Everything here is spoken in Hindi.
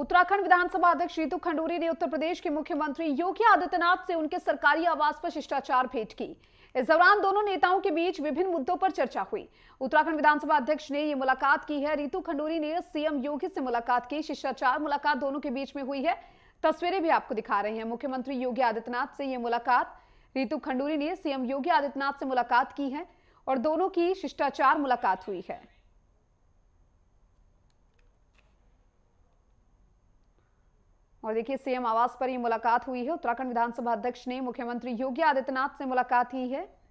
उत्तराखंड विधानसभा अध्यक्ष रीतु खंडूरी ने उत्तर प्रदेश के मुख्यमंत्री योगी आदित्यनाथ से उनके सरकारी आवास पर शिष्टाचार भेंट की इस दौरान दोनों नेताओं के बीच विभिन्न मुद्दों पर चर्चा हुई उत्तराखंड विधानसभा अध्यक्ष ने ये मुलाकात की है रितु खंडूरी ने सीएम योगी से मुलाकात की शिष्टाचार मुलाकात दोनों के बीच में हुई है तस्वीरें भी आपको दिखा रहे हैं मुख्यमंत्री योगी आदित्यनाथ से ये मुलाकात रितु खंडूरी ने सीएम योगी आदित्यनाथ से मुलाकात की है और दोनों की शिष्टाचार मुलाकात हुई है और देखिए सीएम आवास पर ये मुलाकात हुई है उत्तराखंड विधानसभा अध्यक्ष ने मुख्यमंत्री योगी आदित्यनाथ से मुलाकात की है